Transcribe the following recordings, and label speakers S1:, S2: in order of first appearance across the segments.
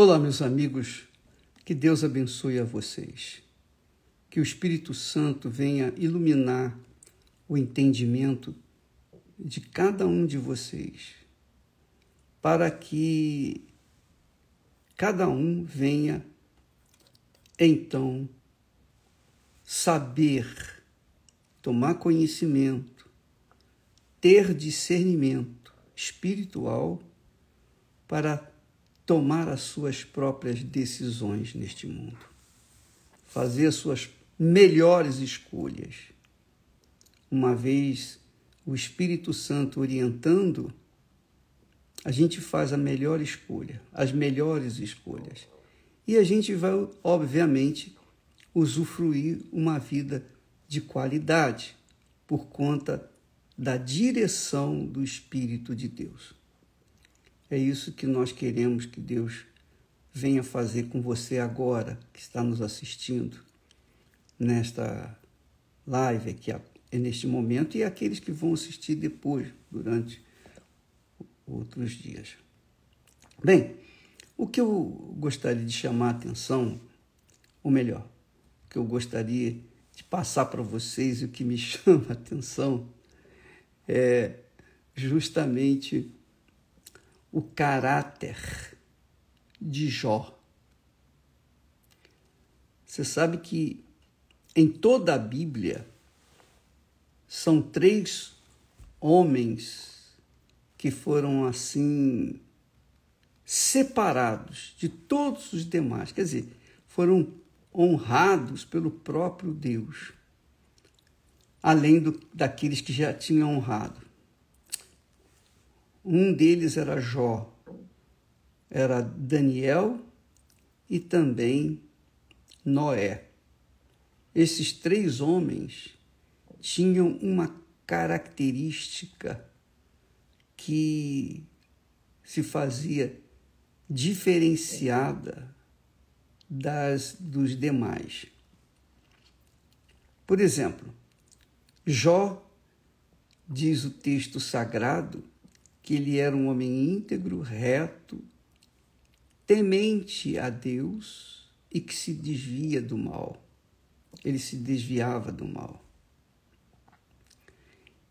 S1: Olá, meus amigos, que Deus abençoe a vocês. Que o Espírito Santo venha iluminar o entendimento de cada um de vocês, para que cada um venha então saber, tomar conhecimento, ter discernimento espiritual para tomar as suas próprias decisões neste mundo, fazer as suas melhores escolhas, uma vez o Espírito Santo orientando, a gente faz a melhor escolha, as melhores escolhas. E a gente vai, obviamente, usufruir uma vida de qualidade por conta da direção do Espírito de Deus. É isso que nós queremos que Deus venha fazer com você agora, que está nos assistindo nesta live aqui, neste momento, e aqueles que vão assistir depois, durante outros dias. Bem, o que eu gostaria de chamar a atenção, ou melhor, o que eu gostaria de passar para vocês e o que me chama a atenção é justamente o caráter de Jó. Você sabe que em toda a Bíblia são três homens que foram assim separados de todos os demais, quer dizer, foram honrados pelo próprio Deus, além do, daqueles que já tinham honrado. Um deles era Jó, era Daniel e também Noé. Esses três homens tinham uma característica que se fazia diferenciada das dos demais. Por exemplo, Jó diz o texto sagrado que ele era um homem íntegro, reto, temente a Deus e que se desvia do mal. Ele se desviava do mal.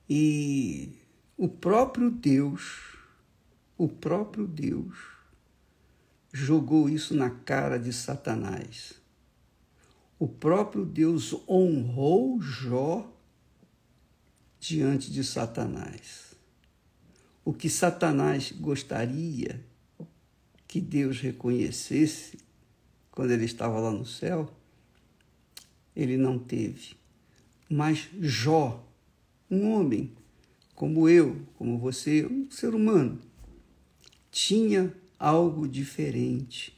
S1: E o próprio Deus, o próprio Deus, jogou isso na cara de Satanás. O próprio Deus honrou Jó diante de Satanás o que Satanás gostaria que Deus reconhecesse quando ele estava lá no céu, ele não teve. Mas Jó, um homem como eu, como você, um ser humano, tinha algo diferente.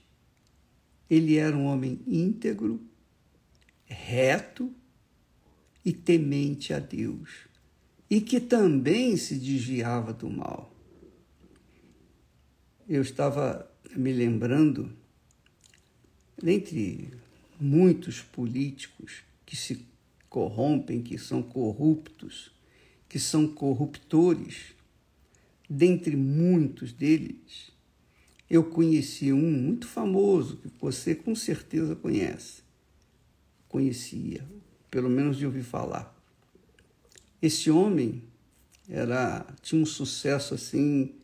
S1: Ele era um homem íntegro, reto e temente a Deus e que também se desviava do mal. Eu estava me lembrando, dentre muitos políticos que se corrompem, que são corruptos, que são corruptores, dentre muitos deles, eu conheci um muito famoso que você com certeza conhece. Conhecia, pelo menos de ouvir falar. Esse homem era tinha um sucesso assim,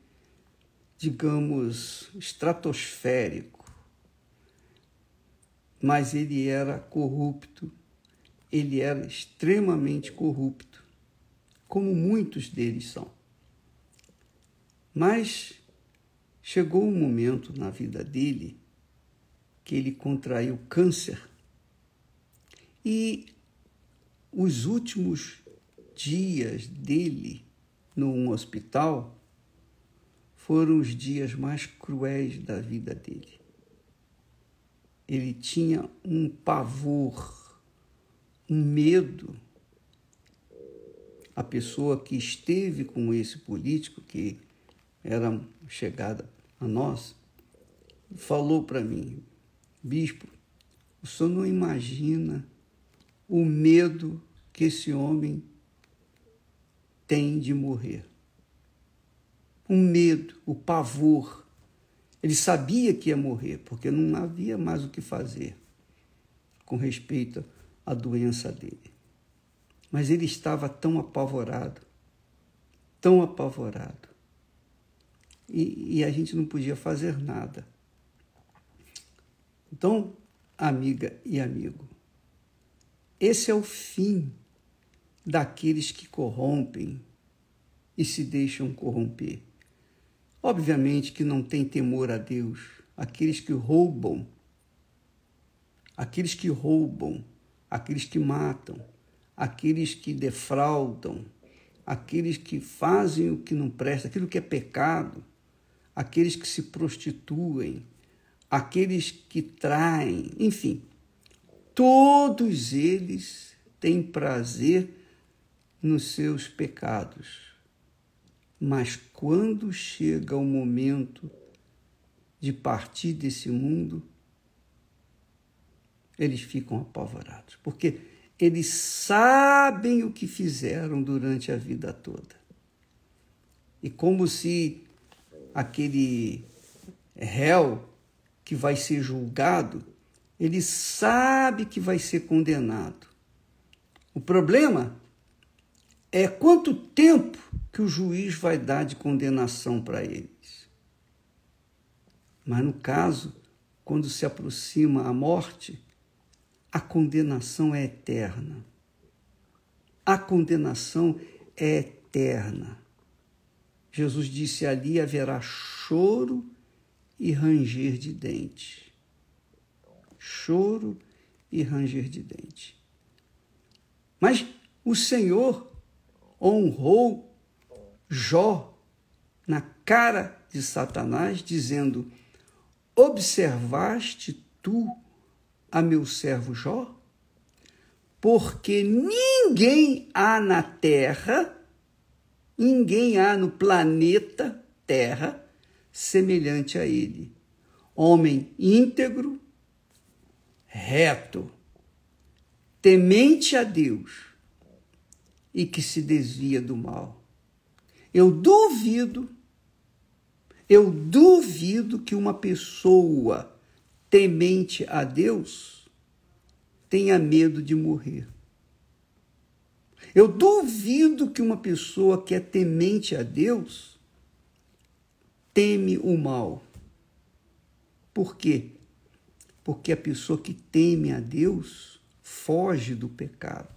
S1: digamos, estratosférico. Mas ele era corrupto. Ele era extremamente corrupto, como muitos deles são. Mas chegou um momento na vida dele que ele contraiu câncer e os últimos dias dele num hospital foram os dias mais cruéis da vida dele. Ele tinha um pavor, um medo. A pessoa que esteve com esse político, que era chegada a nós, falou para mim, bispo, o senhor não imagina o medo que esse homem tem de morrer. O medo, o pavor. Ele sabia que ia morrer, porque não havia mais o que fazer com respeito à doença dele. Mas ele estava tão apavorado, tão apavorado. E, e a gente não podia fazer nada. Então, amiga e amigo, esse é o fim daqueles que corrompem e se deixam corromper. Obviamente que não tem temor a Deus, aqueles que roubam, aqueles que roubam, aqueles que matam, aqueles que defraudam, aqueles que fazem o que não presta, aquilo que é pecado, aqueles que se prostituem, aqueles que traem, enfim, todos eles têm prazer nos seus pecados. Mas quando chega o momento de partir desse mundo, eles ficam apavorados, porque eles sabem o que fizeram durante a vida toda. E como se aquele réu que vai ser julgado, ele sabe que vai ser condenado. O problema é quanto tempo que o juiz vai dar de condenação para eles. Mas no caso, quando se aproxima a morte, a condenação é eterna. A condenação é eterna. Jesus disse: ali haverá choro e ranger de dente. Choro e ranger de dente. Mas o Senhor honrou Jó na cara de Satanás, dizendo: Observaste tu a meu servo Jó? Porque ninguém há na terra, ninguém há no planeta Terra semelhante a ele. Homem íntegro, reto, temente a Deus e que se desvia do mal. Eu duvido, eu duvido que uma pessoa temente a Deus tenha medo de morrer. Eu duvido que uma pessoa que é temente a Deus teme o mal. Por quê? Porque a pessoa que teme a Deus foge do pecado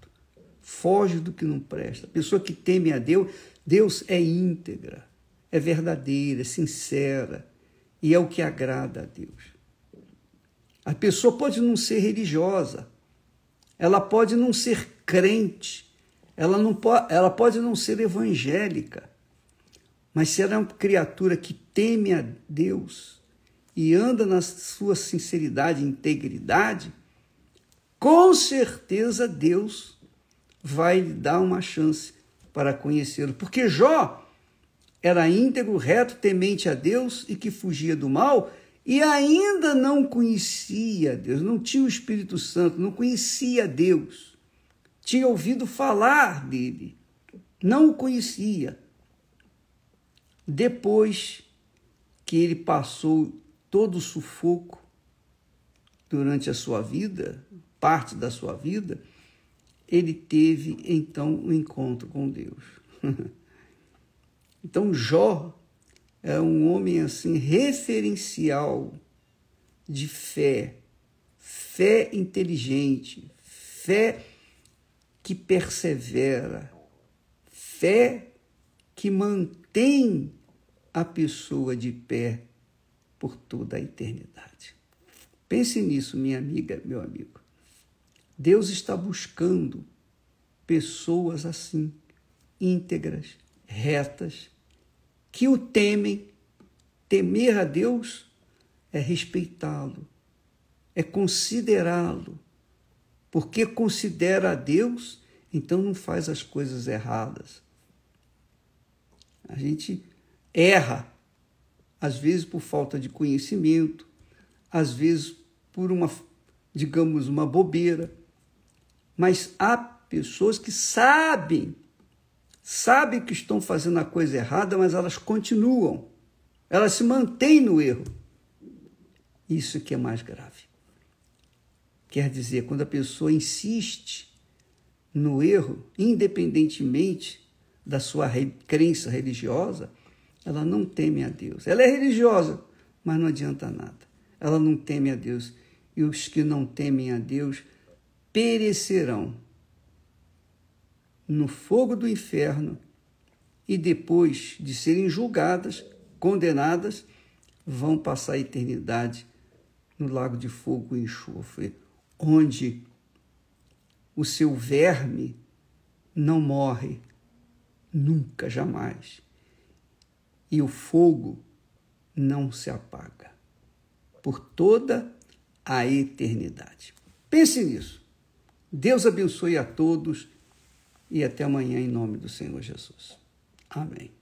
S1: foge do que não presta. A pessoa que teme a Deus, Deus é íntegra, é verdadeira, é sincera e é o que agrada a Deus. A pessoa pode não ser religiosa, ela pode não ser crente, ela, não po ela pode não ser evangélica, mas se ela é uma criatura que teme a Deus e anda na sua sinceridade e integridade, com certeza Deus vai lhe dar uma chance para conhecê-lo. Porque Jó era íntegro, reto, temente a Deus e que fugia do mal e ainda não conhecia Deus, não tinha o Espírito Santo, não conhecia Deus. Tinha ouvido falar dele, não o conhecia. Depois que ele passou todo o sufoco durante a sua vida, parte da sua vida, ele teve então o um encontro com Deus. então Jó é um homem assim referencial de fé, fé inteligente, fé que persevera, fé que mantém a pessoa de pé por toda a eternidade. Pense nisso, minha amiga, meu amigo. Deus está buscando pessoas assim, íntegras, retas, que o temem. Temer a Deus é respeitá-lo, é considerá-lo. Porque considera a Deus, então não faz as coisas erradas. A gente erra, às vezes por falta de conhecimento, às vezes por uma, digamos, uma bobeira mas há pessoas que sabem, sabem que estão fazendo a coisa errada, mas elas continuam. Elas se mantêm no erro. Isso que é mais grave. Quer dizer, quando a pessoa insiste no erro, independentemente da sua crença religiosa, ela não teme a Deus. Ela é religiosa, mas não adianta nada. Ela não teme a Deus. E os que não temem a Deus perecerão no fogo do inferno e depois de serem julgadas, condenadas, vão passar a eternidade no lago de fogo e enxofre, onde o seu verme não morre nunca, jamais. E o fogo não se apaga por toda a eternidade. Pense nisso. Deus abençoe a todos e até amanhã em nome do Senhor Jesus. Amém.